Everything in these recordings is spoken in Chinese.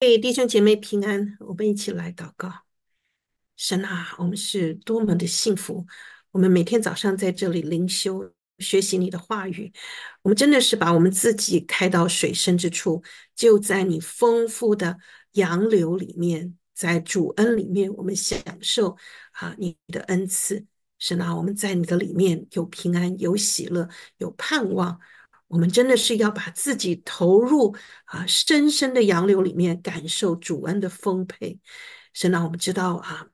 为弟兄姐妹平安，我们一起来祷告。神啊，我们是多么的幸福！我们每天早上在这里灵修学习你的话语，我们真的是把我们自己开到水深之处，就在你丰富的洋流里面，在主恩里面，我们享受啊你的恩赐。神啊，我们在你的里面有平安，有喜乐，有盼望。我们真的是要把自己投入啊，深深的洋流里面，感受主恩的丰沛，神让我们知道啊，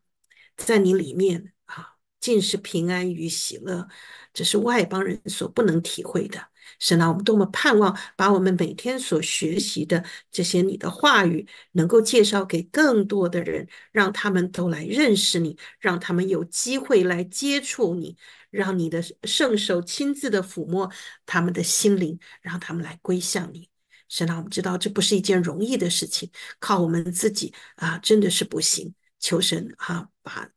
在你里面啊，尽是平安与喜乐，这是外邦人所不能体会的。神啊，我们多么盼望把我们每天所学习的这些你的话语，能够介绍给更多的人，让他们都来认识你，让他们有机会来接触你，让你的圣手亲自的抚摸他们的心灵，让他们来归向你。神啊，我们知道这不是一件容易的事情，靠我们自己啊，真的是不行。求神啊，把。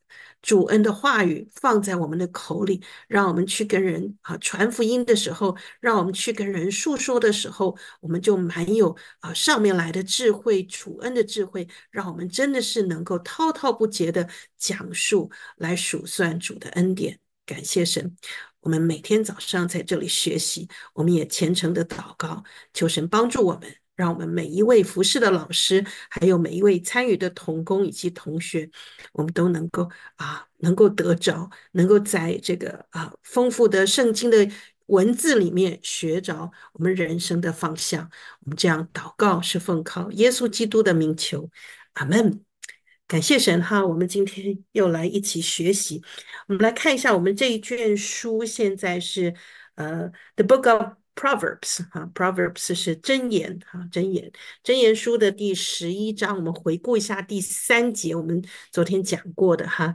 主恩的话语放在我们的口里，让我们去跟人啊传福音的时候，让我们去跟人诉说的时候，我们就蛮有啊上面来的智慧，主恩的智慧，让我们真的是能够滔滔不绝的讲述来数算主的恩典，感谢神。我们每天早上在这里学习，我们也虔诚的祷告，求神帮助我们。让我们每一位服侍的老师，还有每一位参与的童工以及同学，我们都能够啊，能够得着，能够在这个啊丰富的圣经的文字里面学着我们人生的方向。我们这样祷告，是奉靠耶稣基督的名求，阿门。感谢神哈，我们今天又来一起学习。我们来看一下，我们这一卷书现在是呃，《The Book of》。Proverbs，哈，Proverbs 是箴言，哈，箴言，箴言书的第十一章，我们回顾一下第三节，我们昨天讲过的哈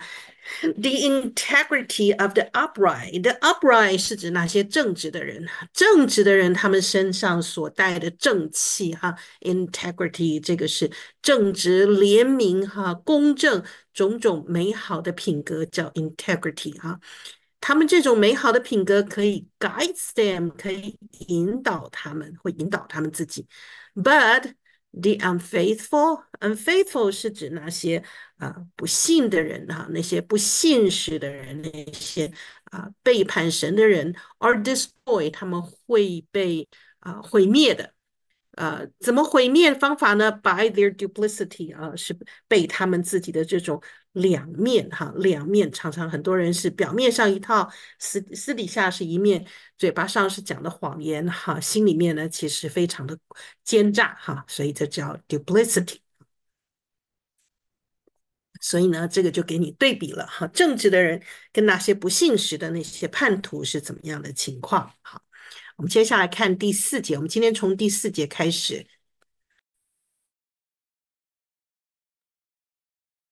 ，the integrity of the upright，t h e upright 是指那些正直的人，正直的人他们身上所带的正气，哈，integrity 这个是正直、廉明、哈、公正种种美好的品格，叫 integrity，哈。他们这种美好的品格可以 guides them，可以引导他们，会引导他们自己。But the unfaithful，unfaithful 是指那些啊不信的人哈，那些不信实的人，那些啊背叛神的人，are destroyed，他们会被啊毁灭的。呃，怎么毁灭方法呢？By their duplicity 啊，是被他们自己的这种两面哈，两面常常很多人是表面上一套，私私底下是一面，嘴巴上是讲的谎言哈，心里面呢其实非常的奸诈哈，所以这叫 duplicity。所以呢，这个就给你对比了哈，正直的人跟那些不信实的那些叛徒是怎么样的情况哈。我们接下来看第四节，我们今天从第四节开始。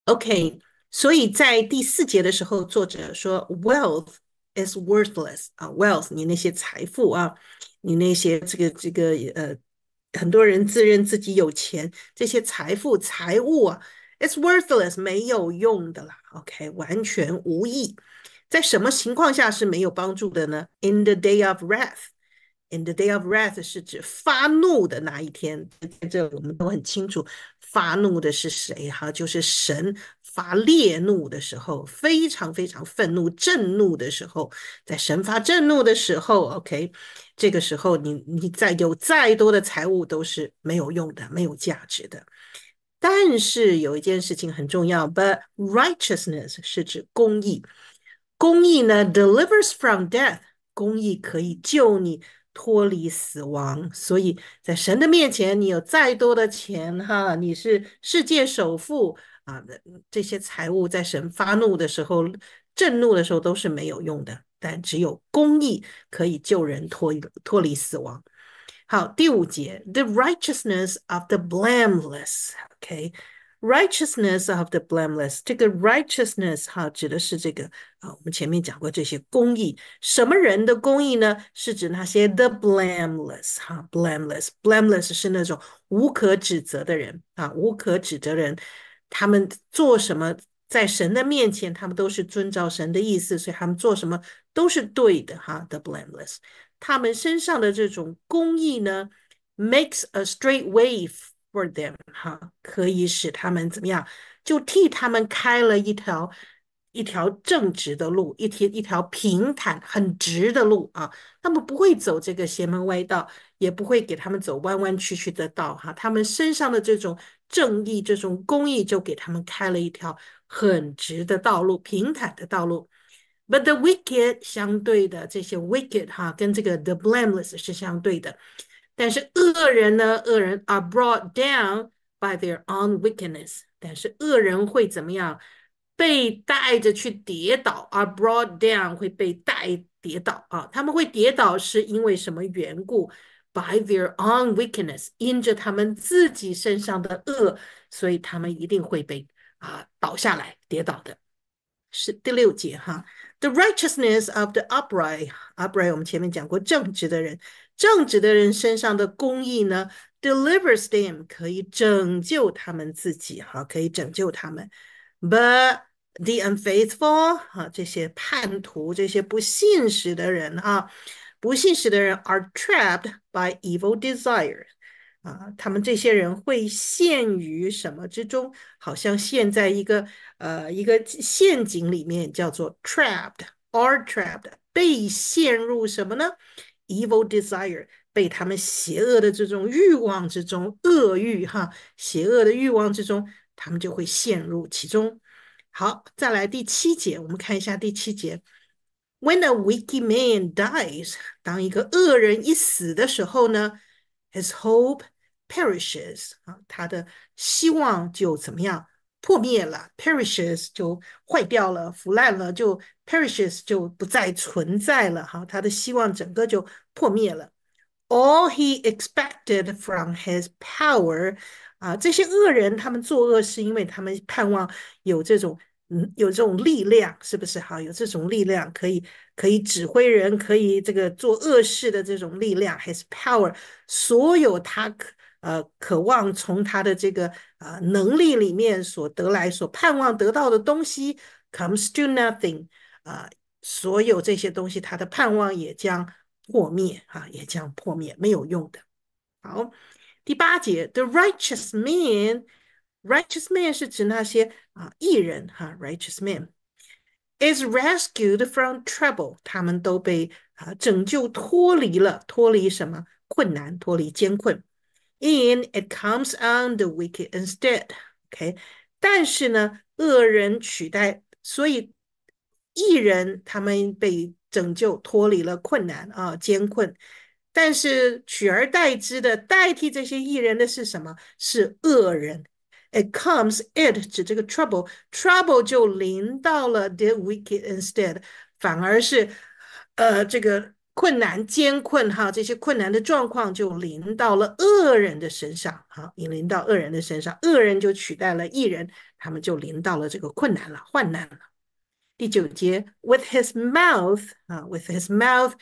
OK。所以在第四节的时候，作者说，wealth is worthless 啊，wealth 你那些财富啊，你那些这个这个呃，很多人自认自己有钱，这些财富财物啊，it's worthless 没有用的啦 o k 完全无益。在什么情况下是没有帮助的呢？In the day of wrath，In the day of wrath 是指发怒的那一天，在这里我们都很清楚，发怒的是谁哈，就是神。发烈怒的时候，非常非常愤怒；震怒的时候，在神发震怒的时候，OK，这个时候你你再有再多的财物都是没有用的，没有价值的。但是有一件事情很重要，But righteousness 是指公义，公义呢 delivers from death，公义可以救你脱离死亡。所以在神的面前，你有再多的钱哈，你是世界首富。啊，这些财物在神发怒的时候、震怒的时候都是没有用的，但只有公义可以救人脱脱离死亡。好，第五节，The righteousness of the blameless。OK，righteousness of the blameless。这个 righteousness 哈指的是这个啊，我们前面讲过这些公义，什么人的公义呢？是指那些 the blameless 哈 blameless blameless 是那种无可指责的人啊，无可指责人。他们做什么，在神的面前，他们都是遵照神的意思，所以他们做什么都是对的，哈，the blameless。他们身上的这种公义呢，makes a straight way for them，哈，可以使他们怎么样，就替他们开了一条。一条正直的路，一条一条平坦、很直的路啊！他们不会走这个邪门歪道，也不会给他们走弯弯曲曲的道哈。他们身上的这种正义、这种公义，就给他们开了一条很直的道路、平坦的道路。But the wicked，相对的这些 wicked 哈，跟这个 the blameless 是相对的。但是恶人呢？恶人 are brought down by their own wickedness。但是恶人会怎么样？被带着去跌倒而 brought down 会被带跌倒啊，他们会跌倒是因为什么缘故？By their own wickedness，因着他们自己身上的恶，所以他们一定会被啊倒下来跌倒的。是第六节哈。The righteousness of the upright，upright 我们前面讲过正直的人，正直的人身上的公义呢，delivers them 可以拯救他们自己哈，可以拯救他们，but The unfaithful 啊，这些叛徒，这些不信实的人啊，不信实的人 are trapped by evil desire，啊，他们这些人会陷于什么之中？好像陷在一个呃一个陷阱里面，叫做 trapped，are trapped，被陷入什么呢？evil desire，被他们邪恶的这种欲望之中，恶欲哈，邪恶的欲望之中，他们就会陷入其中。好，再来第七节，我们看一下第七节。When a wicked man dies，当一个恶人一死的时候呢，his hope perishes 啊，他的希望就怎么样破灭了，perishes 就坏掉了、腐烂了，就 perishes 就不再存在了，哈，他的希望整个就破灭了。All he expected from his power。啊，这些恶人，他们作恶是因为他们盼望有这种嗯，有这种力量，是不是哈？有这种力量可以可以指挥人，可以这个做恶事的这种力量，还是 power？所有他可。呃渴望从他的这个啊能力里面所得来、所盼望得到的东西，comes to nothing 啊！所有这些东西，他的盼望也将破灭啊，也将破灭，没有用的。好。第八节，the righteous man，righteous man 是指那些啊艺人哈，righteous man is rescued from trouble，他们都被啊拯救脱离了，脱离什么困难，脱离艰困。i n it comes on the wicked instead，OK？但是呢，恶人取代，所以艺人他们被拯救脱离了困难啊，艰困。但是取而代之的，代替这些艺人的是什么？是恶人。It comes, it 指这个 trouble, trouble 就临到了 the wicked instead，反而是呃这个困难、艰困哈，这些困难的状况就临到了恶人的身上哈，引临到恶人的身上，恶人就取代了艺人，他们就临到了这个困难了、患难了。第九节，with his mouth 啊，with his mouth。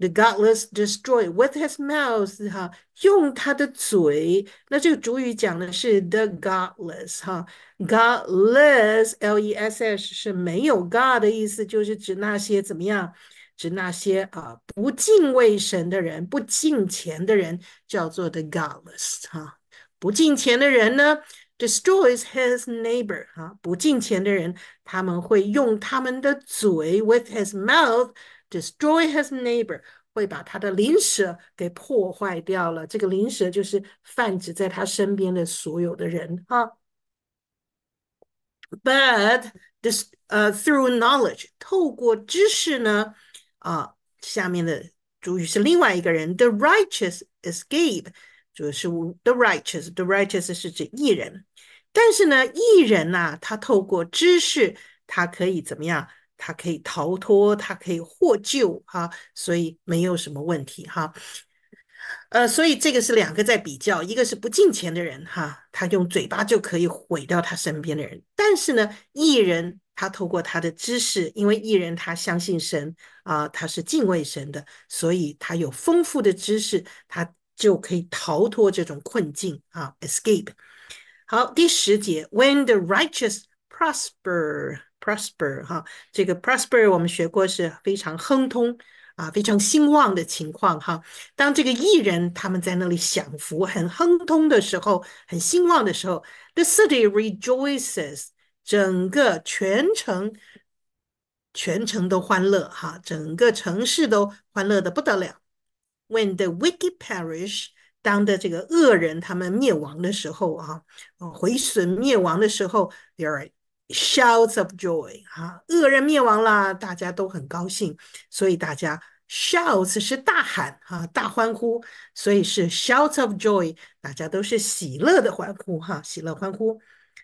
the godless destroy with his mouth，哈，用他的嘴。那这个主语讲的是 the godless，哈，godless，l e s s 是没有 God 的意思，就是指那些怎么样？指那些啊不敬畏神的人、不敬虔的人，叫做 the godless，哈。不敬虔的人呢，destroys his neighbor，哈，不敬虔的人，他们会用他们的嘴 with his mouth。Destroy his neighbor 会把他的邻舍给破坏掉了。这个邻舍就是泛指在他身边的所有的人。哈。b u t this 呃，through knowledge，透过知识呢，啊，下面的主语是另外一个人。The righteous escape 就是 the righteous，the righteous 是指艺人。但是呢，艺人呐，他透过知识，他可以怎么样？他可以逃脱，他可以获救，哈，所以没有什么问题，哈。呃，所以这个是两个在比较，一个是不敬钱的人，哈，他用嘴巴就可以毁掉他身边的人。但是呢，艺人他透过他的知识，因为艺人他相信神啊，他是敬畏神的，所以他有丰富的知识，他就可以逃脱这种困境啊，escape。好，第十节，When the righteous prosper。prosper 哈，这个 prosper 我们学过是非常亨通啊，非常兴旺的情况哈。当这个艺人他们在那里享福、很亨通的时候，很兴旺的时候，the city rejoices，整个全城。全城都欢乐哈，整个城市都欢乐的不得了。When the wicked perish，当的这个恶人他们灭亡的时候啊，毁损灭亡的时候，there are Shouts of joy，哈，恶人灭亡啦，大家都很高兴，所以大家 shouts 是大喊，哈，大欢呼，所以是 shouts of joy，大家都是喜乐的欢呼，哈，喜乐欢呼。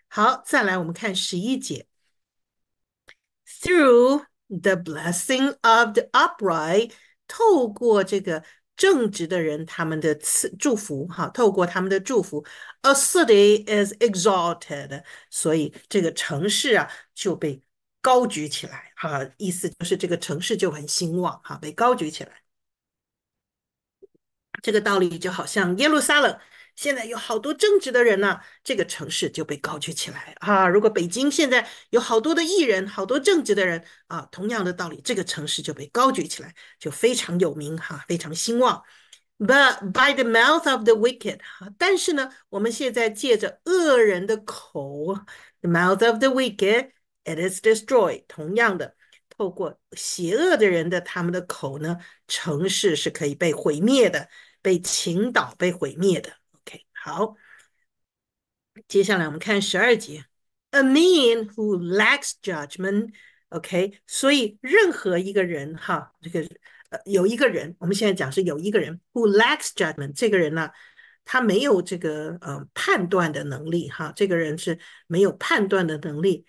好，再来我们看十一节，Through the blessing of the upright，透过这个。正直的人，他们的赐祝福，哈，透过他们的祝福，a city is exalted，所以这个城市啊就被高举起来，哈，意思就是这个城市就很兴旺，哈，被高举起来。这个道理就好像耶路撒冷。现在有好多正直的人呢，这个城市就被高举起来啊！如果北京现在有好多的艺人、好多正直的人啊，同样的道理，这个城市就被高举起来，就非常有名哈，非常兴旺。But by the mouth of the wicked 哈，但是呢，我们现在借着恶人的口，the mouth of the wicked it is destroyed。同样的，透过邪恶的人的他们的口呢，城市是可以被毁灭的，被倾倒、被毁灭的。好，接下来我们看十二节，a man who lacks judgment，OK，所以任何一个人哈，这个呃有一个人，我们现在讲是有一个人 who lacks judgment，这个人呢、啊。他没有这个呃判断的能力，哈，这个人是没有判断的能力。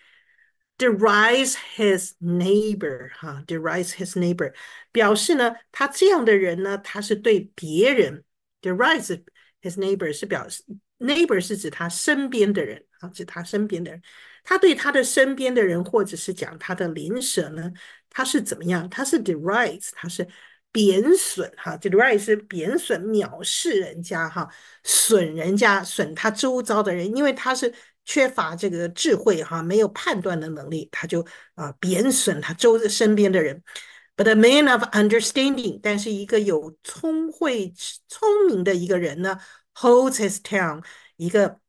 derides his neighbor，哈，derides his neighbor 表示呢，他这样的人呢，他是对别人 derides His neighbor 是表示 neighbor 是指他身边的人啊，指他身边的人。他对他的身边的人，或者是讲他的邻舍呢，他是怎么样？他是 derides，他是贬损哈，derides 是贬损、藐视人家哈，损人家、损他周遭的人，因为他是缺乏这个智慧哈，没有判断的能力，他就啊贬损他周身边的人。But a man of understanding，但是一个有聪慧、聪明的一个人呢，holds his tongue。一个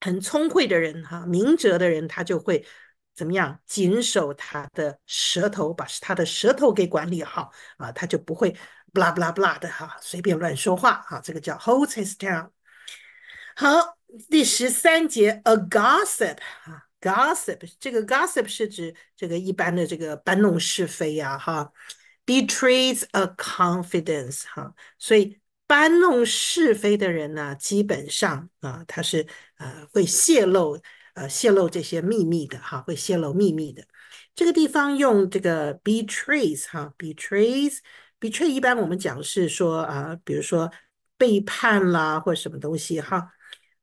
很聪慧的人，哈，明哲的人，他就会怎么样？谨守他的舌头，把他的舌头给管理好啊，他就不会 blablabla 的哈，随便乱说话啊。这个叫 holds his tongue。好，第十三节，a gossip，哈。Gossip，这个 gossip 是指这个一般的这个搬弄是非呀，哈。Betrays a confidence，哈，所以搬弄是非的人呢，基本上啊，他是呃会泄露呃泄露这些秘密的，哈，会泄露秘密的。这个地方用这个 betrays，哈，betrays，betray 一般我们讲是说啊，比如说背叛啦，或什么东西，哈。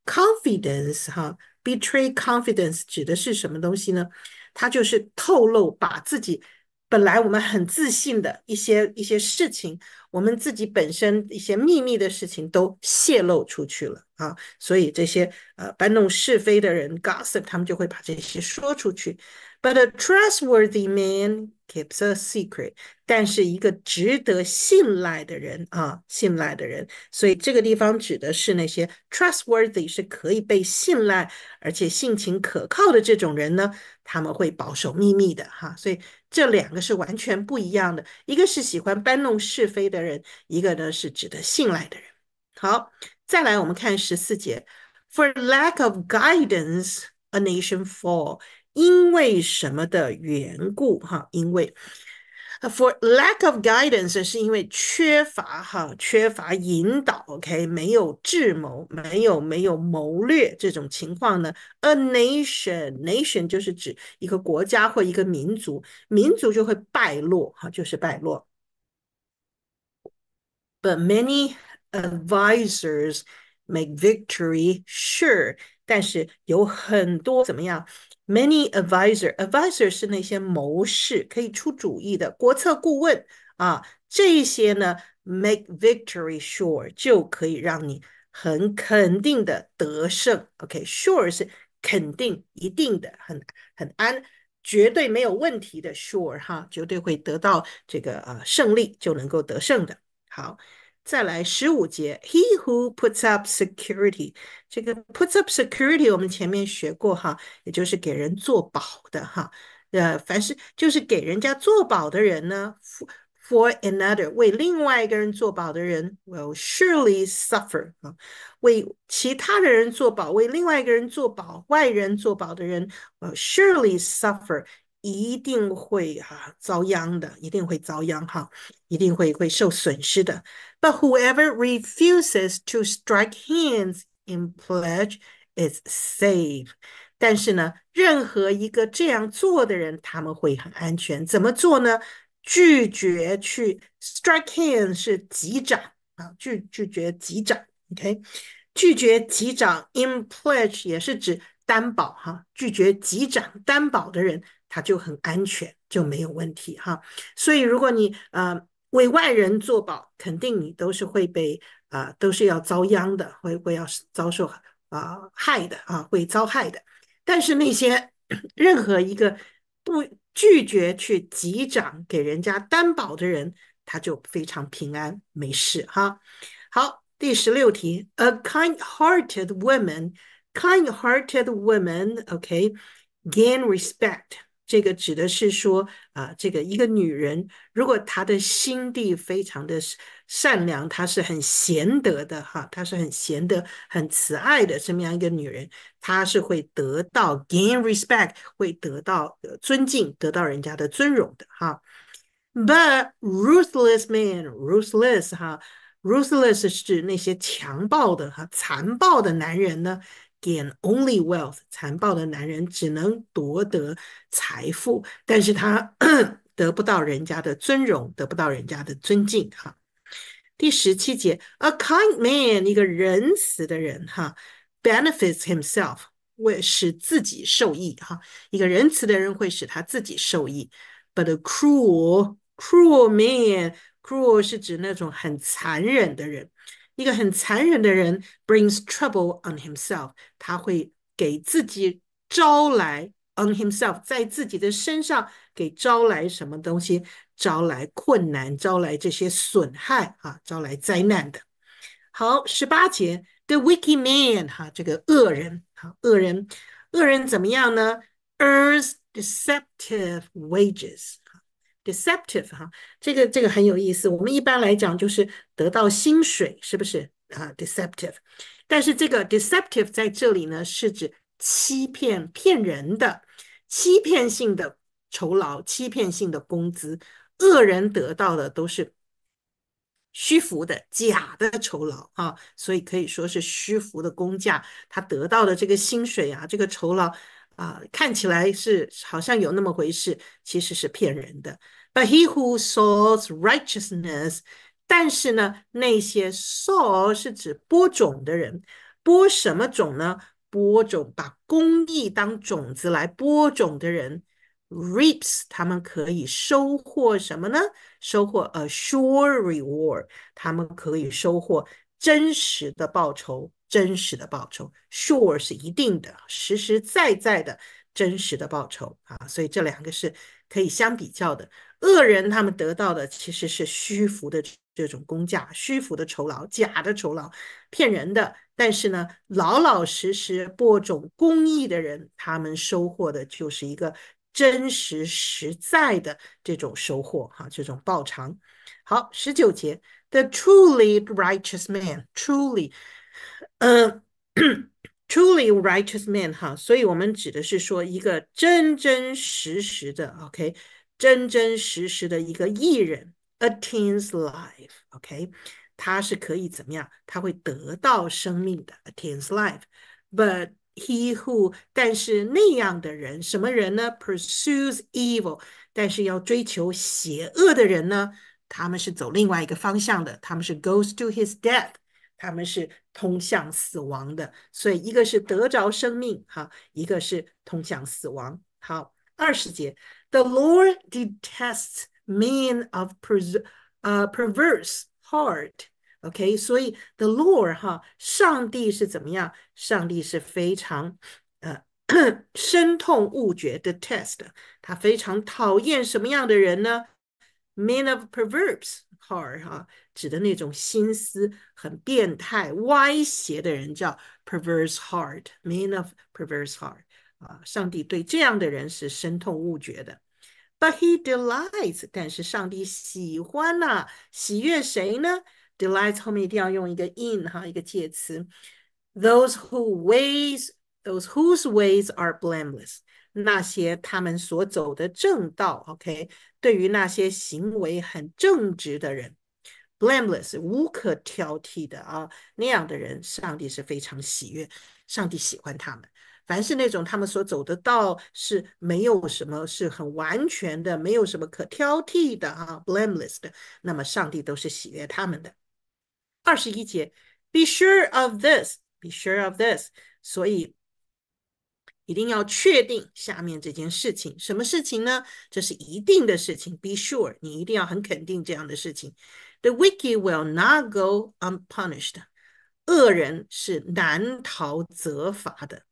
Confidence，哈。Betray confidence 指的是什么东西呢？它就是透露把自己本来我们很自信的一些一些事情，我们自己本身一些秘密的事情都泄露出去了啊。所以这些呃搬弄是非的人 gossip，他们就会把这些说出去。But a trustworthy man keeps a secret。但是一个值得信赖的人啊，信赖的人，所以这个地方指的是那些 trustworthy 是可以被信赖，而且性情可靠的这种人呢，他们会保守秘密的哈。所以这两个是完全不一样的，一个是喜欢搬弄是非的人，一个呢是值得信赖的人。好，再来我们看十四节，For lack of guidance, a nation falls. 因为什么的缘故，哈？因为，for lack of guidance，是因为缺乏哈，缺乏引导，OK？没有智谋，没有没有谋略这种情况呢？A nation，nation 就是指一个国家或一个民族，民族就会败落，哈，就是败落。But many advisers make victory sure，但是有很多怎么样？Many advisor，advisor 是那些谋士，可以出主意的国策顾问啊。这些呢，make victory sure 就可以让你很肯定的得胜。OK，sure 是肯定一定的，很很安，绝对没有问题的 sure 哈，绝对会得到这个呃胜利，就能够得胜的。好。再来十五节，He who puts up security，这个 puts up security 我们前面学过哈，也就是给人做保的哈。呃，凡是就是给人家做保的人呢，for for another 为另外一个人做保的人，will surely suffer 啊，为其他的人做保，为另外一个人做保，外人做保的人，w i l l s u r e l y suffer。一定会哈遭殃的，一定会遭殃哈，一定会会受损失的。But whoever refuses to strike hands in pledge is safe。但是呢，任何一个这样做的人，他们会很安全。怎么做呢？拒绝去 strike hands 是击掌啊，拒拒绝击掌。OK，拒绝击掌 in pledge 也是指担保哈，拒绝击掌担保的人。他就很安全，就没有问题哈。所以，如果你呃为外人做保，肯定你都是会被啊，都是要遭殃的，会会要遭受啊害的啊，会遭害的。但是那些任何一个不拒绝去集长给人家担保的人，他就非常平安，没事哈。好，第十六题，A kind-hearted woman, kind-hearted woman, OK, gain respect. 这个指的是说啊，这个一个女人，如果她的心地非常的善良，她是很贤德的哈，她是很贤德、很慈爱的这么样一个女人，她是会得到 gain respect，会得到尊敬，得到人家的尊荣的哈。But ruthless man, ruthless 哈，ruthless 是指那些强暴的、哈残暴的男人呢。Gain only wealth，残暴的男人只能夺得财富，但是他 得不到人家的尊荣，得不到人家的尊敬。哈，第十七节，a kind man，一个仁慈的人，哈，benefits himself，为使自己受益，哈，一个仁慈的人会使他自己受益。But a cruel cruel man，cruel 是指那种很残忍的人。一个很残忍的人 brings trouble on himself，他会给自己招来 on himself，在自己的身上给招来什么东西？招来困难，招来这些损害啊，招来灾难的。好，十八节，the wicked man 哈，这个恶人啊，恶人，恶人怎么样呢 e a r t h deceptive wages。Deceptive，哈，这个这个很有意思。我们一般来讲就是得到薪水，是不是啊？Deceptive，但是这个 deceptive 在这里呢，是指欺骗、骗人的、欺骗性的酬劳、欺骗性的工资。恶人得到的都是虚浮的、假的酬劳啊，所以可以说是虚浮的工价。他得到的这个薪水啊，这个酬劳。啊，看起来是好像有那么回事，其实是骗人的。But he who sows righteousness，但是呢，那些 sow 是指播种的人，播什么种呢？播种把公益当种子来播种的人，reaps 他们可以收获什么呢？收获 a sure reward，他们可以收获真实的报酬。真实的报酬，sure 是一定的，实实在在的真实的报酬啊，所以这两个是可以相比较的。恶人他们得到的其实是虚浮的这种工价、虚浮的酬劳、假的酬劳、骗人的。但是呢，老老实实播种公益的人，他们收获的就是一个真实实在的这种收获，哈，这种报偿。好，十九节，the truly righteous man，truly。呃，truly righteous man 哈，所以我们指的是说一个真真实实的，OK，真真实实的一个艺人，a teen's life，OK，、okay? 他是可以怎么样？他会得到生命的，a life，but he who，但是那样的人，什么人呢？pursues evil，但是要追求邪恶的人呢，他们是走另外一个方向的，他们是 goes to his death。他们是通向死亡的，所以一个是得着生命哈，一个是通向死亡。好，二十节，The Lord detests men of per uh perverse heart。OK，所以 The Lord 哈，上帝是怎么样？上帝是非常呃深痛恶绝，detest，他非常讨厌什么样的人呢？Men of p e r v e r b s hard 哈、啊，指的那种心思很变态、歪斜的人叫 perverse heart，man of perverse heart 啊，上帝对这样的人是深痛恶绝的。But he delights，但是上帝喜欢呐、啊，喜悦谁呢？Delights 后面一定要用一个 in 哈，一个介词。Those who ways, those whose ways are blameless，那些他们所走的正道，OK，对于那些行为很正直的人，blameless 无可挑剔的啊，那样的人，上帝是非常喜悦，上帝喜欢他们。凡是那种他们所走的道是没有什么是很完全的，没有什么可挑剔的啊，blameless 的，那么上帝都是喜悦他们的。二十一节，be sure of this，be sure of this，所以。一定要确定下面这件事情，什么事情呢？这是一定的事情。Be sure，你一定要很肯定这样的事情。The wicked will not go unpunished，恶人是难逃责罚的。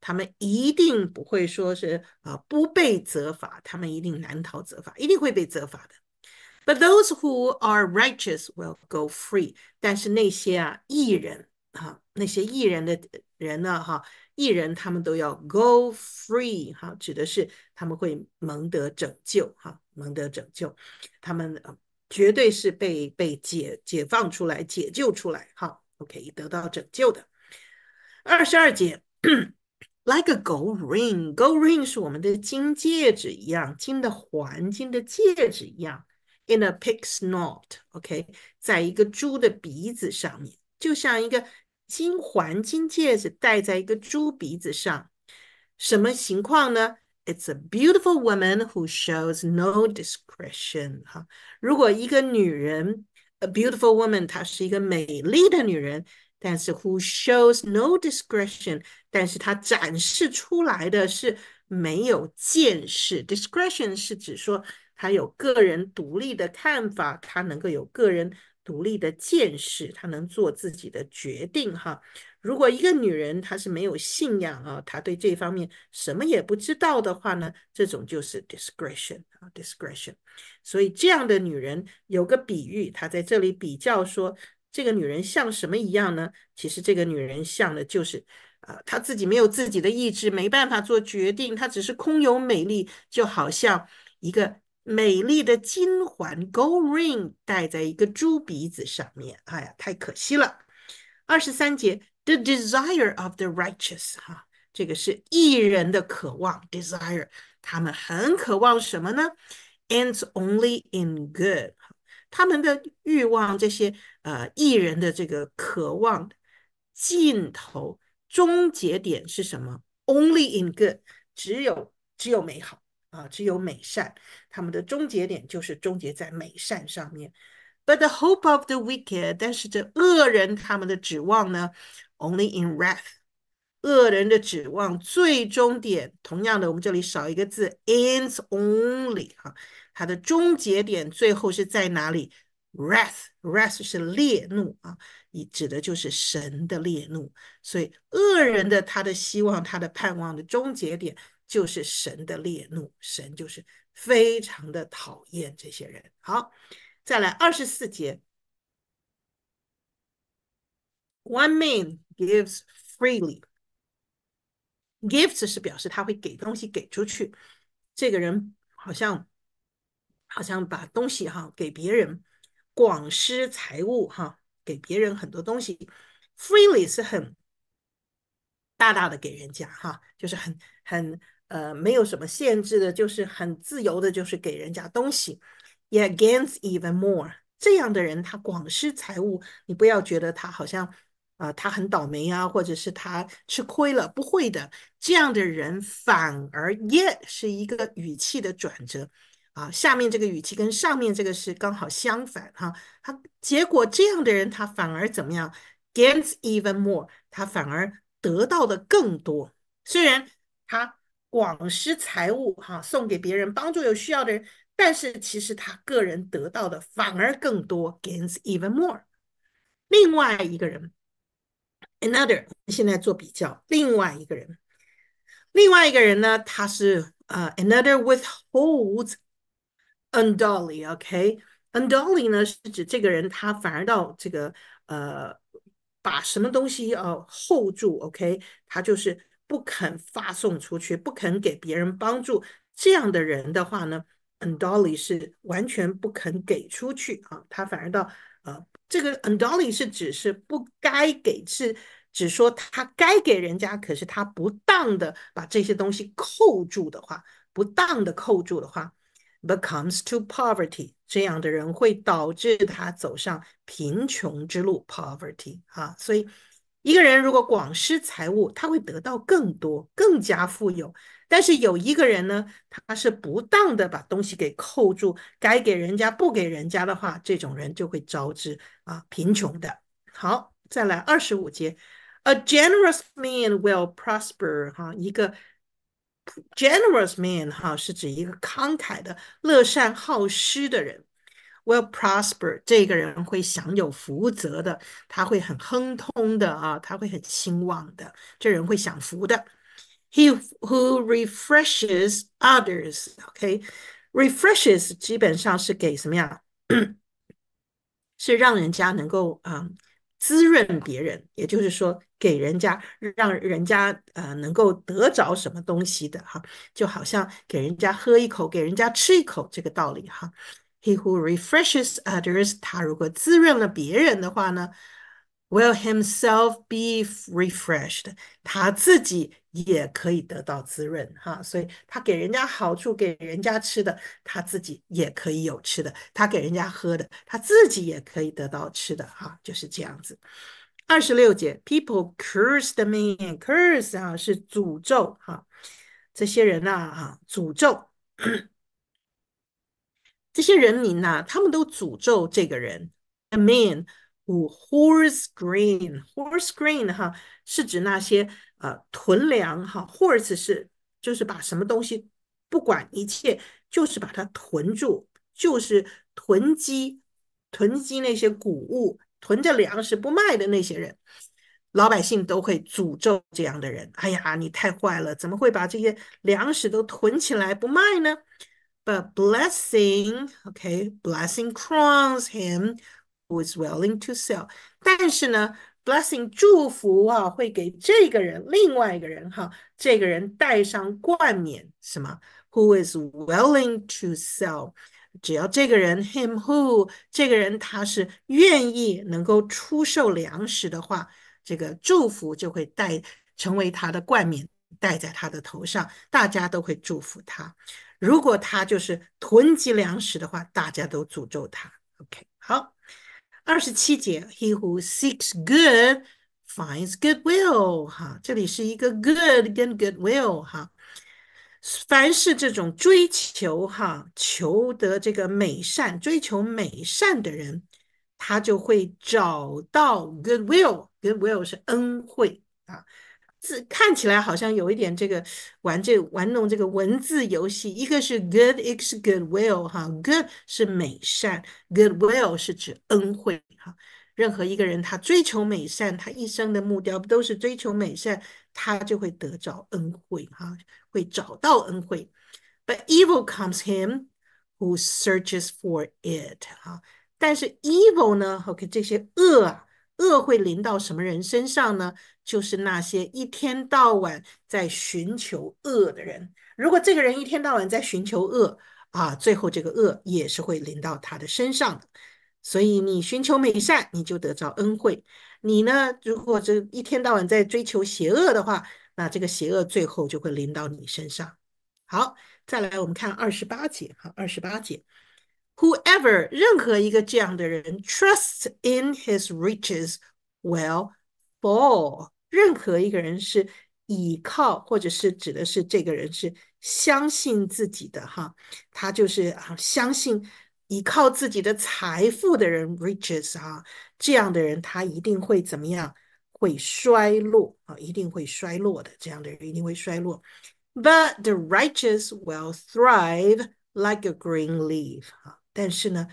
他们一定不会说是啊，不被责罚，他们一定难逃责罚，一定会被责罚的。But those who are righteous will go free。但是那些啊，艺人啊，那些艺人的人呢，哈。艺人他们都要 go free 哈，指的是他们会蒙得拯救哈，蒙得拯救，他们绝对是被被解解放出来、解救出来哈。OK，得到拯救的。二十二节，like a gold ring，gold ring 是我们的金戒指一样，金的环，金的戒指一样。In a pig's n o r t OK，在一个猪的鼻子上面，就像一个。金环金戒指戴在一个猪鼻子上，什么情况呢？It's a beautiful woman who shows no discretion。哈，如果一个女人，a beautiful woman，她是一个美丽的女人，但是 who shows no discretion，但是她展示出来的是没有见识。discretion 是指说她有个人独立的看法，她能够有个人。独立的见识，她能做自己的决定，哈。如果一个女人她是没有信仰啊，她对这方面什么也不知道的话呢，这种就是 discretion 啊 discretion。所以这样的女人有个比喻，她在这里比较说，这个女人像什么一样呢？其实这个女人像的就是啊，她自己没有自己的意志，没办法做决定，她只是空有美丽，就好像一个。美丽的金环 （gold ring） 戴在一个猪鼻子上面，哎呀，太可惜了。二十三节，the desire of the righteous，哈，这个是艺人的渴望 （desire）。他们很渴望什么呢？ends only in good，他们的欲望，这些呃艺人的这个渴望，尽头、终结点是什么？only in good，只有只有美好。啊，只有美善，他们的终结点就是终结在美善上面。But the hope of the wicked，但是这恶人他们的指望呢？Only in wrath，恶人的指望最终点，同样的，我们这里少一个字，ends only。哈，它的终结点最后是在哪里？Wrath，wrath 是烈怒啊，你指的就是神的烈怒。所以恶人的他的希望，他的盼望的终结点。就是神的烈怒，神就是非常的讨厌这些人。好，再来二十四节，One man gives freely. Gifts 是表示他会给东西给出去，这个人好像好像把东西哈给别人，广施财物哈给别人很多东西，freely 是很大大的给人家哈，就是很很。呃，没有什么限制的，就是很自由的，就是给人家东西。Yeah, gains even more。这样的人他广施财物，你不要觉得他好像呃他很倒霉啊，或者是他吃亏了，不会的。这样的人反而 Yeah 是一个语气的转折啊，下面这个语气跟上面这个是刚好相反哈。他结果这样的人他反而怎么样？Gains even more，他反而得到的更多。虽然他。广施财物，哈，送给别人，帮助有需要的人，但是其实他个人得到的反而更多，gains even more。另外一个人，another，现在做比较，另外一个人，另外一个人呢，他是呃 a n o t h e r withholds unduly。OK，unduly 呢是指这个人他反而到这个呃，把什么东西呃 hold 住。OK，他就是。不肯发送出去，不肯给别人帮助，这样的人的话呢，undolly 是完全不肯给出去啊。他反而到呃，这个 undolly 是指是不该给，是只说他该给人家，可是他不当的把这些东西扣住的话，不当的扣住的话，becomes to poverty，这样的人会导致他走上贫穷之路，poverty 啊，所以。一个人如果广施财物，他会得到更多，更加富有。但是有一个人呢，他是不当的把东西给扣住，该给人家不给人家的话，这种人就会招致啊贫穷的。好，再来二十五节，A generous man will prosper。哈，一个 generous man 哈是指一个慷慨的、乐善好施的人。Will prosper，这个人会享有福泽的，他会很亨通的啊，他会很兴旺的，这人会享福的。He who refreshes others，OK，refreshes 基本上是给什么呀？是让人家能够啊滋润别人，也就是说给人家让人家呃能够得着什么东西的哈，就好像给人家喝一口，给人家吃一口这个道理哈。He who refreshes others，他如果滋润了别人的话呢，will himself be refreshed。他自己也可以得到滋润哈。所以他给人家好处，给人家吃的，他自己也可以有吃的。他给人家喝的，他自己也可以得到吃的哈。就是这样子。二十六节，People cursed me，cursed 啊是诅咒哈。这些人呐哈诅咒。这些人民呐，他们都诅咒这个人。A man who hoards grain, hoards grain，哈，是指那些呃囤粮哈，hoards 是就是把什么东西不管一切，就是把它囤住，就是囤积、囤积那些谷物，囤着粮食不卖的那些人，老百姓都会诅咒这样的人。哎呀，你太坏了，怎么会把这些粮食都囤起来不卖呢？But blessing, okay, blessing crowns him who is willing to sell。但是呢，blessing 祝福啊，会给这个人，另外一个人哈，这个人戴上冠冕，什么？Who is willing to sell？只要这个人 him who 这个人他是愿意能够出售粮食的话，这个祝福就会带成为他的冠冕，戴在他的头上，大家都会祝福他。如果他就是囤积粮食的话，大家都诅咒他。OK，好，二十七节，He who seeks good finds goodwill。哈，这里是一个 good 跟 goodwill。哈，凡是这种追求哈，求得这个美善，追求美善的人，他就会找到 goodwill。goodwill 是恩惠啊。看起来好像有一点这个玩这玩弄这个文字游戏，一个是 good，个是 good will 哈，good 是美善，good will 是指恩惠哈。任何一个人他追求美善，他一生的目标不都是追求美善，他就会得着恩惠哈，会找到恩惠。But evil comes him who searches for it 哈，但是 evil 呢？OK，这些恶啊。恶会临到什么人身上呢？就是那些一天到晚在寻求恶的人，如果这个人一天到晚在寻求恶啊，最后这个恶也是会临到他的身上的。所以你寻求美善，你就得到恩惠；你呢，如果这一天到晚在追求邪恶的话，那这个邪恶最后就会临到你身上。好，再来我们看二十八节哈，二十八节，Whoever 任何一个这样的人 trust in his riches will fall。任何一个人是依靠，或者是指的是这个人是相信自己的哈，他就是啊，相信依靠自己的财富的人，riches 啊，这样的人他一定会怎么样？会衰落啊，一定会衰落的。这样的人一定会衰落。But the righteous will thrive like a green leaf 啊，但是呢。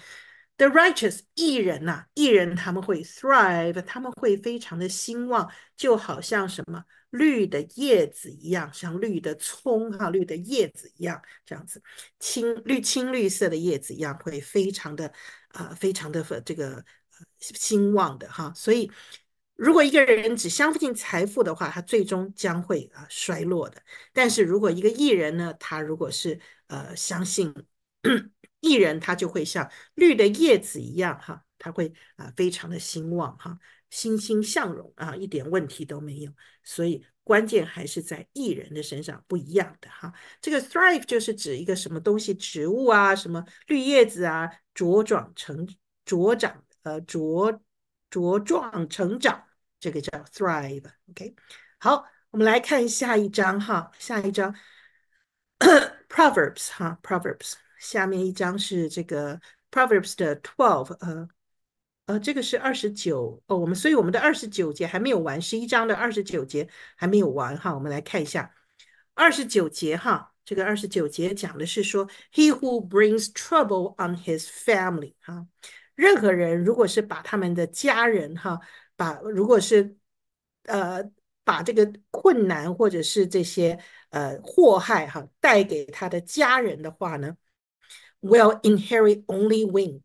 The righteous 艺人呐，艺人他们会 thrive，他们会非常的兴旺，就好像什么绿的叶子一样，像绿的葱哈，绿的叶子一样，这样子青绿青绿色的叶子一样，会非常的啊，非常的这个兴旺的哈。所以，如果一个人只相信财富的话，他最终将会啊衰落的。但是如果一个艺人呢，他如果是呃相信。艺人他就会像绿的叶子一样，哈，他会啊非常的兴旺，哈，欣欣向荣啊，一点问题都没有。所以关键还是在艺人的身上，不一样的哈。这个 thrive 就是指一个什么东西，植物啊，什么绿叶子啊，茁壮成茁长，呃，茁茁壮成长，这个叫 thrive。OK，好，我们来看下一章哈，下一章 proverbs 哈，proverbs。下面一张是这个 Proverbs 的 twelve，呃呃，这个是二十九哦，我们所以我们的二十九节还没有完，十一章的二十九节还没有完哈，我们来看一下二十九节哈，这个二十九节讲的是说 He who brings trouble on his family，哈，任何人如果是把他们的家人哈，把如果是呃把这个困难或者是这些呃祸害哈带给他的家人的话呢？Will inherit only w i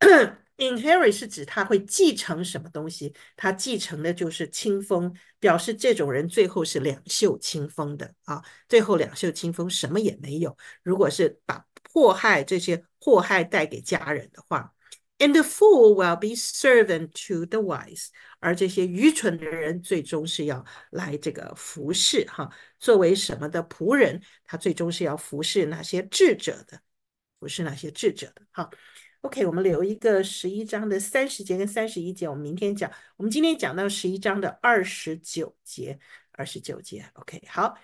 n Inherit 是指他会继承什么东西？他继承的就是清风，表示这种人最后是两袖清风的啊。最后两袖清风，什么也没有。如果是把祸害这些祸害带给家人的话，And the fool will be servant to the wise。而这些愚蠢的人，最终是要来这个服侍哈，作为什么的仆人？他最终是要服侍那些智者的。不是那些智者的。好，OK，我们留一个十一章的三十节跟三十一节，我们明天讲。我们今天讲到十一章的二十九节，二十九节，OK，好。